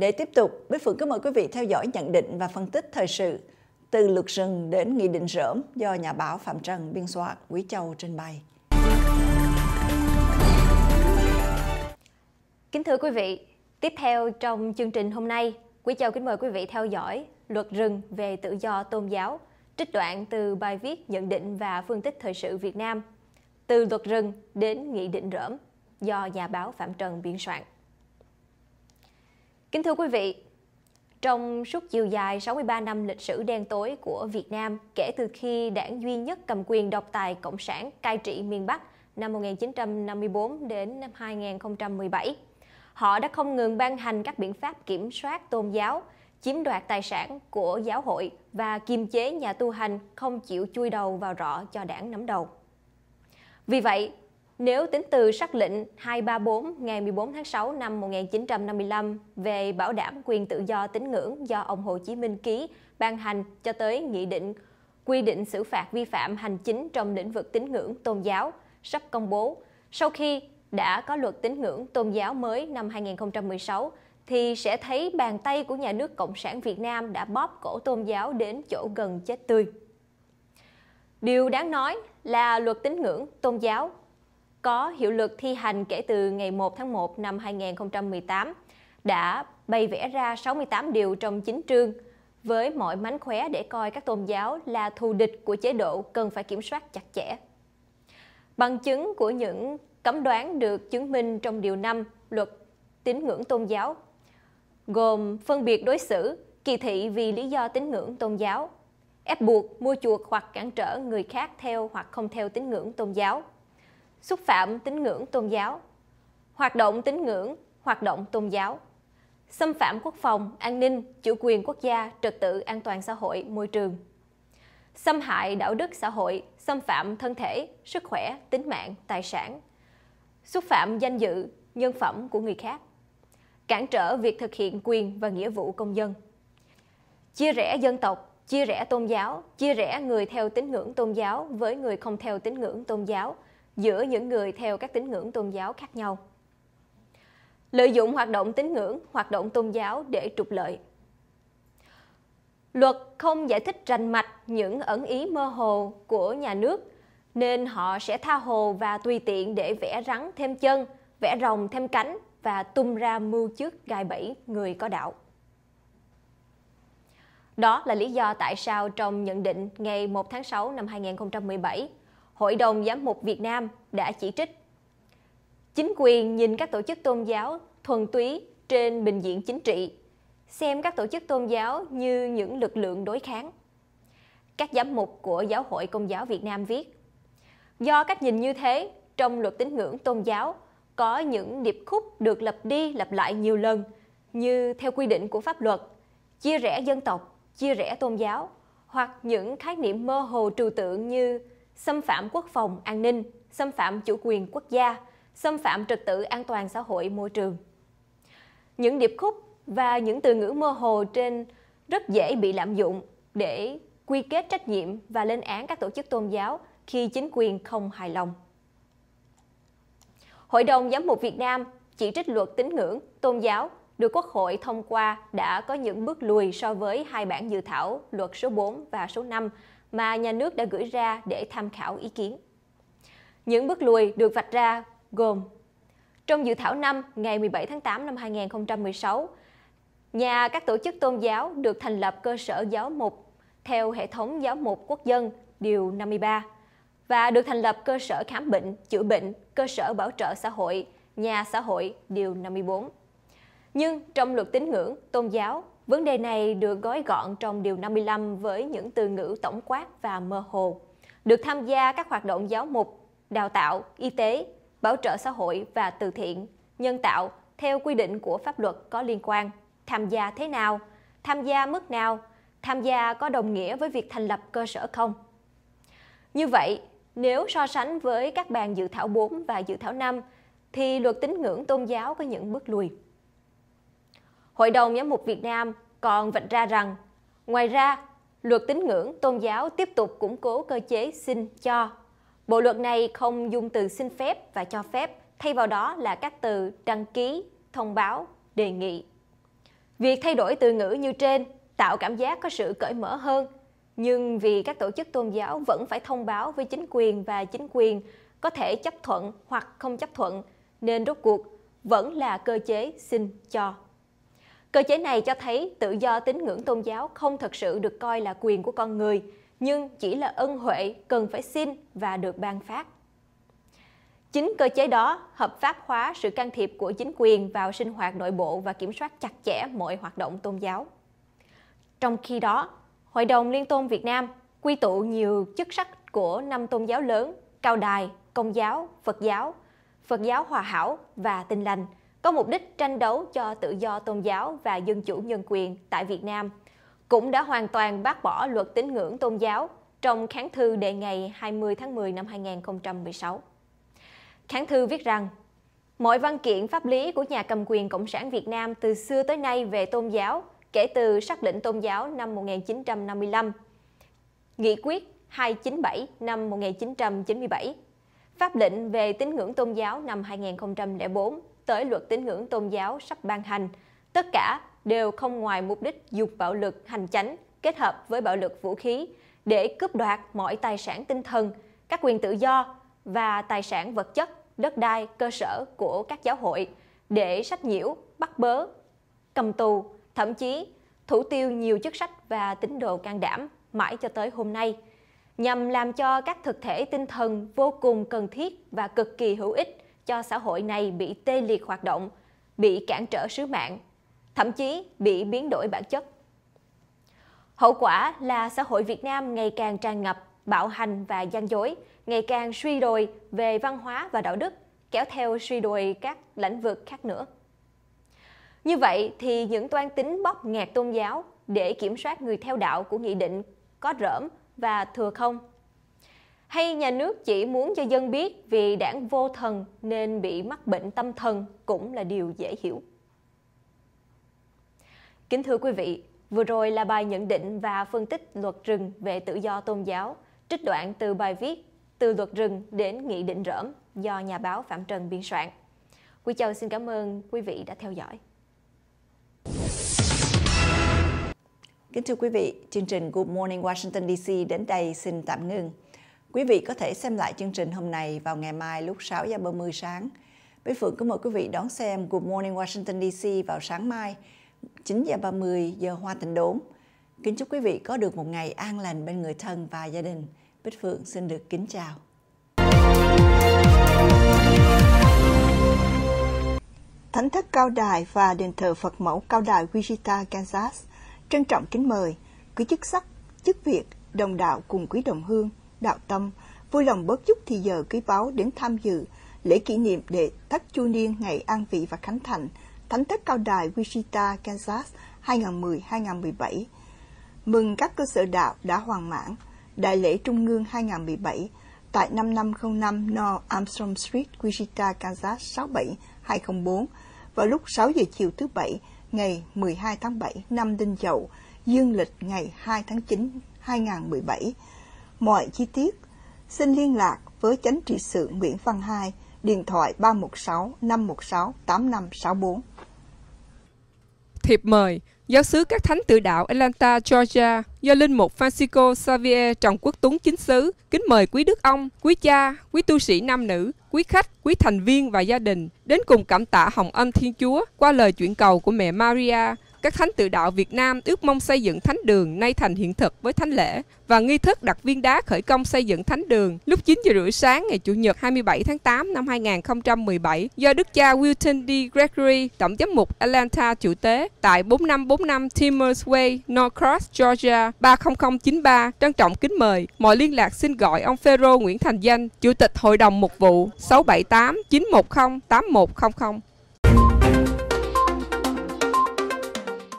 Để tiếp tục, Bích Phượng kính mời quý vị theo dõi nhận định và phân tích thời sự từ luật rừng đến nghị định rỡm do nhà báo Phạm Trần biên soạn Quý Châu trình bày. Kính thưa quý vị, tiếp theo trong chương trình hôm nay, Quý Châu kính mời quý vị theo dõi luật rừng về tự do tôn giáo, trích đoạn từ bài viết nhận định và phân tích thời sự Việt Nam, từ luật rừng đến nghị định rỡm do nhà báo Phạm Trần biên soạn. Kính thưa quý vị, trong suốt chiều dài 63 năm lịch sử đen tối của Việt Nam kể từ khi đảng duy nhất cầm quyền độc tài Cộng sản cai trị miền Bắc năm 1954 đến năm 2017, họ đã không ngừng ban hành các biện pháp kiểm soát tôn giáo, chiếm đoạt tài sản của giáo hội và kiềm chế nhà tu hành không chịu chui đầu vào rọ cho đảng nắm đầu. Vì vậy, nếu tính từ sắc lệnh 234 ngày 14 tháng 6 năm 1955 về bảo đảm quyền tự do tín ngưỡng do ông Hồ Chí Minh ký ban hành cho tới nghị định quy định xử phạt vi phạm hành chính trong lĩnh vực tín ngưỡng tôn giáo sắp công bố. Sau khi đã có luật tín ngưỡng tôn giáo mới năm 2016 thì sẽ thấy bàn tay của nhà nước Cộng sản Việt Nam đã bóp cổ tôn giáo đến chỗ gần chết tươi. Điều đáng nói là luật tín ngưỡng tôn giáo có hiệu lực thi hành kể từ ngày 1 tháng 1 năm 2018 đã bày vẽ ra 68 điều trong chính trương với mọi mánh khóe để coi các tôn giáo là thù địch của chế độ cần phải kiểm soát chặt chẽ. Bằng chứng của những cấm đoán được chứng minh trong điều 5 luật tín ngưỡng tôn giáo gồm phân biệt đối xử, kỳ thị vì lý do tín ngưỡng tôn giáo, ép buộc, mua chuộc hoặc cản trở người khác theo hoặc không theo tín ngưỡng tôn giáo, xúc phạm tín ngưỡng tôn giáo, hoạt động tín ngưỡng, hoạt động tôn giáo, xâm phạm quốc phòng, an ninh, chủ quyền quốc gia, trật tự an toàn xã hội, môi trường, xâm hại đạo đức xã hội, xâm phạm thân thể, sức khỏe, tính mạng, tài sản, xúc phạm danh dự, nhân phẩm của người khác, cản trở việc thực hiện quyền và nghĩa vụ công dân, chia rẽ dân tộc, chia rẽ tôn giáo, chia rẽ người theo tín ngưỡng tôn giáo với người không theo tín ngưỡng tôn giáo – giữa những người theo các tín ngưỡng tôn giáo khác nhau. Lợi dụng hoạt động tín ngưỡng, hoạt động tôn giáo để trục lợi. Luật không giải thích rành mạch những ẩn ý mơ hồ của nhà nước, nên họ sẽ tha hồ và tùy tiện để vẽ rắn thêm chân, vẽ rồng thêm cánh và tung ra mưu trước gai bẫy người có đạo. Đó là lý do tại sao trong nhận định ngày 1 tháng 6 năm 2017, Hội đồng Giám mục Việt Nam đã chỉ trích. Chính quyền nhìn các tổ chức tôn giáo thuần túy trên bình diện chính trị, xem các tổ chức tôn giáo như những lực lượng đối kháng. Các giám mục của Giáo hội Công giáo Việt Nam viết, do cách nhìn như thế, trong luật tín ngưỡng tôn giáo có những điệp khúc được lặp đi lặp lại nhiều lần như theo quy định của pháp luật, chia rẽ dân tộc, chia rẽ tôn giáo hoặc những khái niệm mơ hồ trừu tượng như xâm phạm quốc phòng, an ninh, xâm phạm chủ quyền quốc gia, xâm phạm trật tự an toàn xã hội môi trường. Những điệp khúc và những từ ngữ mơ hồ trên rất dễ bị lạm dụng để quy kết trách nhiệm và lên án các tổ chức tôn giáo khi chính quyền không hài lòng. Hội đồng Giám mục Việt Nam chỉ trích luật tín ngưỡng, tôn giáo được Quốc hội thông qua đã có những bước lùi so với hai bản dự thảo luật số 4 và số 5 mà nhà nước đã gửi ra để tham khảo ý kiến. Những bước lùi được vạch ra gồm Trong dự thảo năm ngày 17 tháng 8 năm 2016, nhà các tổ chức tôn giáo được thành lập cơ sở giáo mục theo hệ thống giáo mục quốc dân Điều 53 và được thành lập cơ sở khám bệnh, chữa bệnh, cơ sở bảo trợ xã hội, nhà xã hội Điều 54. Nhưng trong luật tín ngưỡng, tôn giáo, vấn đề này được gói gọn trong Điều 55 với những từ ngữ tổng quát và mơ hồ. Được tham gia các hoạt động giáo mục, đào tạo, y tế, bảo trợ xã hội và từ thiện, nhân tạo theo quy định của pháp luật có liên quan. Tham gia thế nào? Tham gia mức nào? Tham gia có đồng nghĩa với việc thành lập cơ sở không? Như vậy, nếu so sánh với các bàn dự thảo 4 và dự thảo 5, thì luật tín ngưỡng tôn giáo có những bước lùi. Hội đồng Giám mục Việt Nam còn vạch ra rằng, ngoài ra, luật tín ngưỡng tôn giáo tiếp tục củng cố cơ chế xin cho. Bộ luật này không dùng từ xin phép và cho phép, thay vào đó là các từ đăng ký, thông báo, đề nghị. Việc thay đổi từ ngữ như trên tạo cảm giác có sự cởi mở hơn, nhưng vì các tổ chức tôn giáo vẫn phải thông báo với chính quyền và chính quyền có thể chấp thuận hoặc không chấp thuận, nên rốt cuộc vẫn là cơ chế xin cho. Cơ chế này cho thấy tự do tín ngưỡng tôn giáo không thật sự được coi là quyền của con người, nhưng chỉ là ân huệ cần phải xin và được ban phát. Chính cơ chế đó hợp pháp hóa sự can thiệp của chính quyền vào sinh hoạt nội bộ và kiểm soát chặt chẽ mọi hoạt động tôn giáo. Trong khi đó, Hội đồng Liên tôn Việt Nam quy tụ nhiều chức sắc của năm tôn giáo lớn Cao Đài, Công giáo, Phật giáo, Phật giáo Hòa hảo và Tin lành – có mục đích tranh đấu cho tự do tôn giáo và dân chủ nhân quyền tại Việt Nam, cũng đã hoàn toàn bác bỏ luật tín ngưỡng tôn giáo trong kháng thư đề ngày 20 tháng 10 năm 2016. Kháng thư viết rằng, mọi văn kiện pháp lý của nhà cầm quyền Cộng sản Việt Nam từ xưa tới nay về tôn giáo kể từ xác lệnh tôn giáo năm 1955, Nghị quyết 297 năm 1997, Pháp lệnh về tín ngưỡng tôn giáo năm 2004 tới luật tín ngưỡng tôn giáo sắp ban hành. Tất cả đều không ngoài mục đích dùng bạo lực hành chánh kết hợp với bạo lực vũ khí để cướp đoạt mọi tài sản tinh thần, các quyền tự do và tài sản vật chất, đất đai, cơ sở của các giáo hội để sách nhiễu, bắt bớ, cầm tù, thậm chí thủ tiêu nhiều chức sách và tín đồ can đảm mãi cho tới hôm nay, nhằm làm cho các thực thể tinh thần vô cùng cần thiết và cực kỳ hữu ích cho xã hội này bị tê liệt hoạt động, bị cản trở sứ mạng, thậm chí bị biến đổi bản chất. Hậu quả là xã hội Việt Nam ngày càng tràn ngập bạo hành và gian dối, ngày càng suy đồi về văn hóa và đạo đức, kéo theo suy đồi các lĩnh vực khác nữa. Như vậy thì những toan tính bóp nghẹt tôn giáo để kiểm soát người theo đạo của nghị định có rỡm và thừa không hay nhà nước chỉ muốn cho dân biết vì đảng vô thần nên bị mắc bệnh tâm thần cũng là điều dễ hiểu. Kính thưa quý vị, vừa rồi là bài nhận định và phân tích luật rừng về tự do tôn giáo, trích đoạn từ bài viết Từ luật rừng đến nghị định rỡm do nhà báo Phạm Trần biên soạn. Quý Châu xin cảm ơn quý vị đã theo dõi. Kính thưa quý vị, chương trình Good Morning Washington DC đến đây xin tạm ngừng. Quý vị có thể xem lại chương trình hôm nay vào ngày mai lúc 6 giờ 30 sáng. Bế Phượng có mời quý vị đón xem Good Morning Washington DC vào sáng mai 9 giờ 30 giờ Hoa Tịnh Đốn. Kính chúc quý vị có được một ngày an lành bên người thân và gia đình. Bích Phượng xin được kính chào. Thánh thất Cao Đài và đền thờ Phật mẫu Cao Đài Wichita, Kansas trân trọng kính mời quý chức sắc, chức việc, đồng đạo cùng quý đồng hương đạo tâm, vui lòng bớt chút thì giờ quý báu đến tham dự lễ kỷ niệm đệ thất chu niên ngày An Vị và Khánh Thành, Thánh thất cao đài Wichita, Kansas 2010-2017. Mừng các cơ sở đạo đã hoàn mãn, Đại lễ Trung ương 2017 tại 5505 North Armstrong Street, Wichita, Kansas 67204 vào lúc 6 giờ chiều thứ Bảy ngày 12 tháng 7 năm Đinh Dậu, dương lịch ngày 2 tháng 9, 2017 Mọi chi tiết, xin liên lạc với chánh trị sự Nguyễn Văn Hai, điện thoại 316 516 8564. Thiệp mời Giáo sứ các thánh tự đạo Atlanta, Georgia do Linh Mục Francisco Xavier trọng Quốc Tuấn chính xứ kính mời quý đức ông, quý cha, quý tu sĩ nam nữ, quý khách, quý thành viên và gia đình đến cùng cảm tạ hồng ân Thiên Chúa qua lời chuyển cầu của mẹ Maria các thánh tự đạo Việt Nam ước mong xây dựng thánh đường nay thành hiện thực với thánh lễ và nghi thức đặt viên đá khởi công xây dựng thánh đường lúc 9 giờ rưỡi sáng ngày Chủ nhật 27 tháng 8 năm 2017 do Đức cha Wilton D. Gregory, Tổng giám mục Atlanta chủ tế tại 4545 Timmers Way, Norcross, Georgia 30093 trân trọng kính mời. Mọi liên lạc xin gọi ông Phêrô Nguyễn Thành Danh, Chủ tịch Hội đồng Mục vụ 678 910 8100.